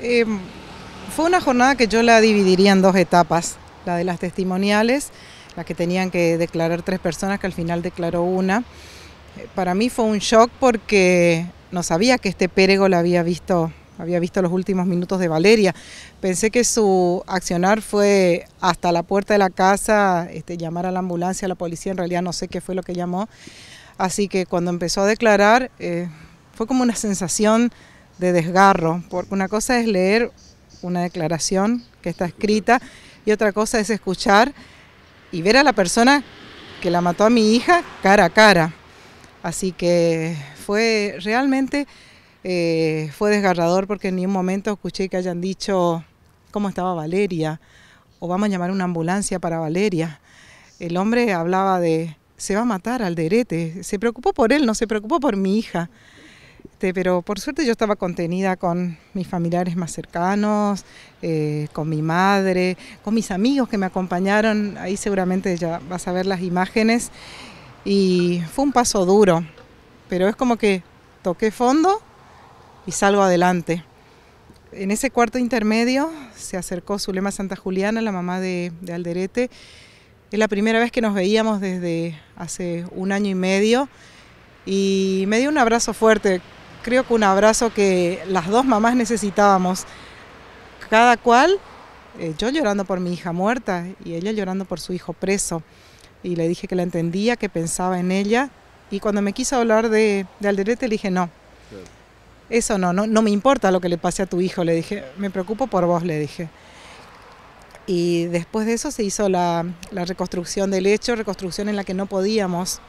Em, fue una jornada que yo la dividiría en dos etapas, la de las testimoniales, la que tenían que declarar tres personas, que al final declaró una. Eh, para mí fue un shock porque no sabía que este pérego la había visto, había visto los últimos minutos de Valeria. Pensé que su accionar fue hasta la puerta de la casa, este, llamar a la ambulancia, a la policía, en realidad no sé qué fue lo que llamó. Así que cuando empezó a declarar, eh, fue como una sensación de desgarro, porque una cosa es leer una declaración que está escrita y otra cosa es escuchar y ver a la persona que la mató a mi hija cara a cara. Así que fue realmente eh, fue desgarrador porque ni un momento escuché que hayan dicho cómo estaba Valeria o vamos a llamar una ambulancia para Valeria. El hombre hablaba de se va a matar al derete, se preocupó por él, no se preocupó por mi hija. Este, pero por suerte yo estaba contenida con mis familiares más cercanos, eh, con mi madre, con mis amigos que me acompañaron. Ahí seguramente ya vas a ver las imágenes. Y fue un paso duro, pero es como que toqué fondo y salgo adelante. En ese cuarto intermedio se acercó Zulema Santa Juliana, la mamá de, de Alderete. Es la primera vez que nos veíamos desde hace un año y medio y me dio un abrazo fuerte creo que un abrazo que las dos mamás necesitábamos, cada cual, eh, yo llorando por mi hija muerta y ella llorando por su hijo preso. Y le dije que la entendía, que pensaba en ella. Y cuando me quiso hablar de, de Alderete, le dije, no, eso no, no, no me importa lo que le pase a tu hijo, le dije, me preocupo por vos, le dije. Y después de eso se hizo la, la reconstrucción del hecho, reconstrucción en la que no podíamos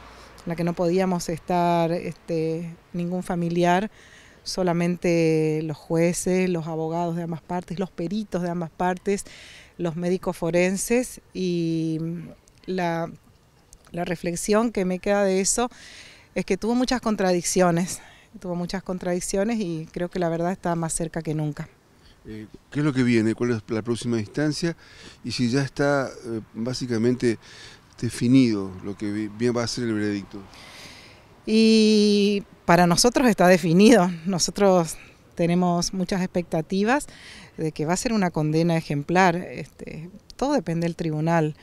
en la que no podíamos estar este, ningún familiar, solamente los jueces, los abogados de ambas partes, los peritos de ambas partes, los médicos forenses y la, reflexión que me queda de eso es que tuvo muchas contradicciones, tuvo muchas contradicciones y creo que la verdad está más cerca que nunca. Eh, ¿Qué es lo que viene? ¿Cuál es la próxima instancia? Y si ya está eh, básicamente definido lo que va a ser el veredicto? Y para nosotros está definido. Nosotros tenemos muchas expectativas de que va a ser una condena ejemplar. Este, todo depende del tribunal.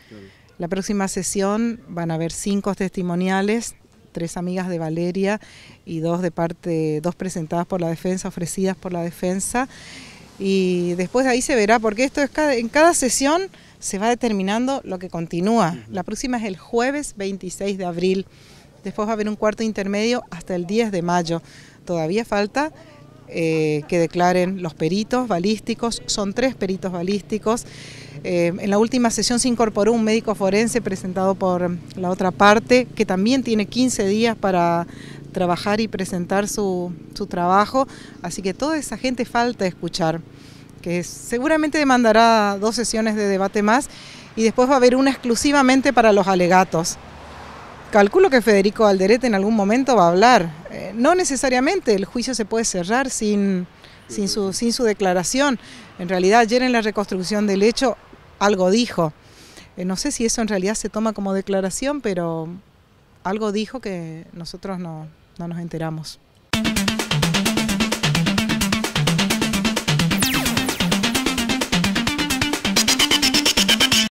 La próxima sesión van a haber cinco testimoniales, tres amigas de Valeria y dos de parte, dos presentadas por la defensa, ofrecidas por la defensa. Y después de ahí se verá, porque esto es en cada sesión se va determinando lo que continúa. La próxima es el jueves 26 de abril. Después va a haber un cuarto intermedio hasta el 10 de mayo. Todavía falta eh, que declaren los peritos balísticos, son tres peritos balísticos. Eh, en la última sesión se incorporó un médico forense presentado por la otra parte, que también tiene 15 días para trabajar y presentar su, su trabajo, así que toda esa gente falta escuchar que seguramente demandará dos sesiones de debate más y después va a haber una exclusivamente para los alegatos. Calculo que Federico Alderete en algún momento va a hablar. Eh, no necesariamente el juicio se puede cerrar sin, sin, su, sin su declaración. En realidad ayer en la reconstrucción del hecho algo dijo. Eh, no sé si eso en realidad se toma como declaración, pero algo dijo que nosotros no nos enteramos.